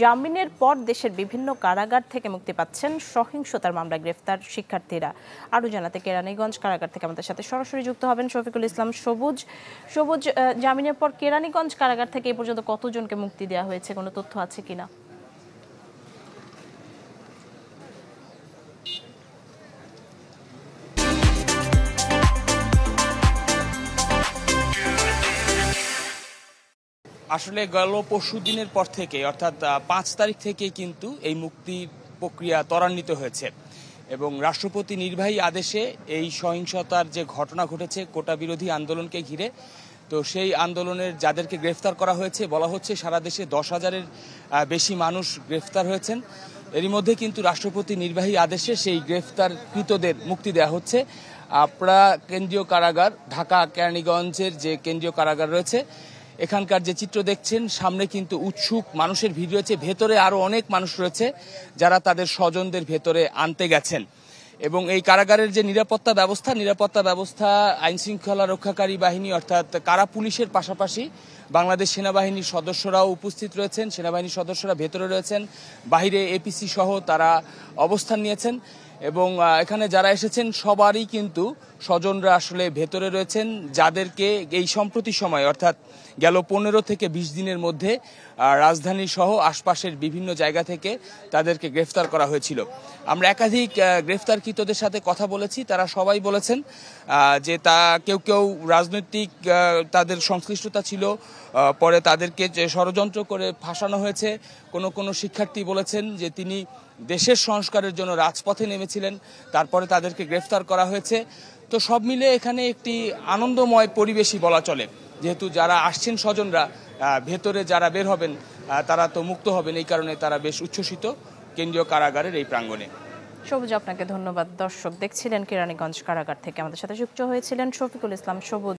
জামিনের পর দেশের বিভিন্ন কারাগার থেকে মুক্তি পাচ্ছেন সহিংসতার মামলায় গ্রেফতার শিক্ষার্থীরা আরও জানাতে কেরানীগঞ্জ কারাগার থেকে আমাদের সাথে সরাসরি যুক্ত হবেন শফিকুল ইসলাম সবুজ সবুজ জামিনের পর কেরানীগঞ্জ কারাগার থেকে এ পর্যন্ত কতজনকে মুক্তি দেওয়া হয়েছে কোনো তথ্য আছে কিনা না আসলে গেল পরশু দিনের পর থেকে অর্থাৎ পাঁচ তারিখ থেকে কিন্তু এই মুক্তি প্রক্রিয়া ত্বরান্বিত হয়েছে এবং রাষ্ট্রপতি নির্বাহী আদেশে এই সহিংসতার যে ঘটনা ঘটেছে কোটা বিরোধী আন্দোলনকে ঘিরে তো সেই আন্দোলনের যাদেরকে গ্রেফতার করা হয়েছে বলা হচ্ছে সারা দেশে দশ হাজারের বেশি মানুষ গ্রেফতার হয়েছেন এরই মধ্যে কিন্তু রাষ্ট্রপতি নির্বাহী আদেশে সেই গ্রেফতারকৃতদের মুক্তি দেওয়া হচ্ছে আপনারা কেন্দ্রীয় কারাগার ঢাকা কেরানীগঞ্জের যে কেন্দ্রীয় কারাগার রয়েছে এখানকার যে চিত্র দেখছেন সামনে কিন্তু উৎসুক মানুষের ভিড় রয়েছে ভেতরে আরও অনেক মানুষ রয়েছে যারা তাদের স্বজনদের ভেতরে আনতে গেছেন এবং এই কারাগারের যে নিরাপত্তা ব্যবস্থা নিরাপত্তা ব্যবস্থা আইন শৃঙ্খলা রক্ষাকারী বাহিনী অর্থাৎ কারা পুলিশের পাশাপাশি বাংলাদেশ সেনাবাহিনীর সদস্যরাও উপস্থিত রয়েছেন সেনাবাহিনীর সদস্যরা ভেতরে রয়েছেন বাহিরে এপিসি সহ তারা অবস্থান নিয়েছেন এবং এখানে যারা এসেছেন সবারই কিন্তু স্বজনরা আসলে ভেতরে রয়েছেন যাদেরকে এই সম্প্রতি সময় অর্থাৎ গেল পনেরো থেকে বিশ দিনের মধ্যে রাজধানী সহ আশপাশের বিভিন্ন জায়গা থেকে তাদেরকে গ্রেফতার করা হয়েছিল আমরা একাধিক গ্রেফতারকৃতদের সাথে কথা বলেছি তারা সবাই বলেছেন যে তা কেউ কেউ রাজনৈতিক তাদের সংশ্লিষ্টতা ছিল পরে তাদেরকে যে ষড়যন্ত্র করে ফাঁসানো হয়েছে কোনো কোনো শিক্ষার্থী বলেছেন যে তিনি দেশের সংস্কারের জন্য রাজপথে নেমেছিলেন তারপরে তাদেরকে গ্রেফতার করা হয়েছে তো সব মিলে এখানে একটি আনন্দময় পরিবেশই বলা চলে যেহেতু যারা আসছেন স্বজনরা ভেতরে যারা বের হবেন তারা তো মুক্ত হবেন এই কারণে তারা বেশ উচ্ছ্বসিত কেন্দ্রীয় কারাগারের এই প্রাঙ্গণে সবুজ আপনাকে ধন্যবাদ দর্শক দেখছিলেন কেরানীগঞ্জ কারাগার থেকে আমাদের সাথে যুক্ত হয়েছিলেন শফিকুল ইসলাম সবুজ